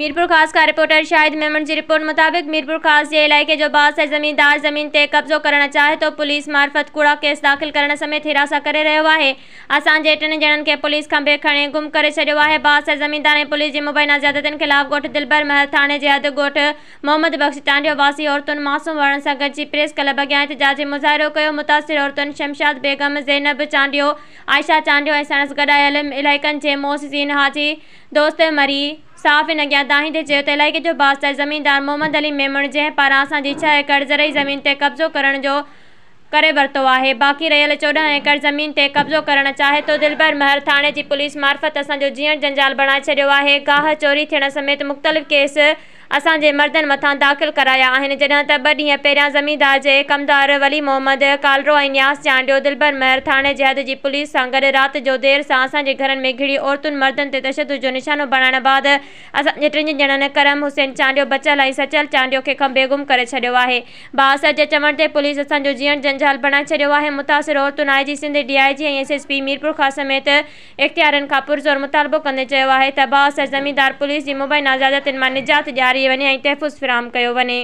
मीरपुर खास का रिपोर्टर शाहिद मेमन की रिपोर्ट मुताबिक़ मीरपुर खास के इलाके जो बाद से जमींदार ज़मीन ते क़ब्ज़ो करना चाहे तो पुलिस मार्फत कूड़ा केस दाख़िल करण समेत हिरासु करे रहियो आहे असांजे टिनि ॼणनि के पुलिस खां बेखणी गुम करे छॾियो आहे बाज़म ज़मीदार ऐं पुलिस की मुबैना जादतुनि खिलाफ़ गोठ दिलबर महल थाने के अद गोठ मोहम्मद बख्श चांडियो वासी औरतुनि मासूम वर्ण से गॾिजी प्रेस क्लब अॻियां इंतिजाज मुजाहरों को मुतासिर औरतुनि शमशाद बेगम ज़ैनब चांडियो आयशा चांडियो ऐं सणसगढ़ आयल इलाइक़नि जे मोहज़ीन हाजी दोस्त मरी साफ़ इन अॻियां दाहींदे चयो त इलाइके जो बास्त ज़मीदारु मोहम्मद अली मेमण जंहिं पारां असांजी छह एकड़ ज़रई ज़मीन ते कब्ज़ो करण जो करे वरितो आहे बाक़ी रहियल चोॾहं एकड़ ज़मीन ते कब्ज़ो करणु चाहे थो दिलबर महर थाणे जी पुलिस मार्फत असांजो जीअण जंजाल बणाए छॾियो आहे गाह चोरी थियण समेत मुख़्तलिफ़ केस असांजे मर्दनि मथां दाख़िल कराया आहिनि जॾहिं त ॿ ॾींहं पहिरियां ज़मीनदार जे कमदार वली मोहम्मद कालरो ऐं न्यास चांडियो दिलबर महर थाणे जहद जी पुलिस सां गॾु राति जो देरि सां असांजे घरनि में घिरी औरतुनि मर्दनि ते तशद जो निशानो बणाइण बाद असांजे टिनि ॼणनि करम हुसैन चांडियो बचल ऐं सचल चांडियो खे गुम करे छॾियो आहे बास जे चवण ते पुलिस असांजो जीअण जंजाल बणाए छॾियो आहे मुतासिर औरतुनि आई जी सिंध डी आई जी ऐं एस एस पी मीरपुर खां समेत इख़्तियारनि खां पुरज़ोर मुतालबो कंदे चयो आहे त बास ज़मीनदार पुलिस जी मुबाइल नज़ादतुनि मां निजात ॾियारे जारी वनी अतफुस्फिराम कहो वने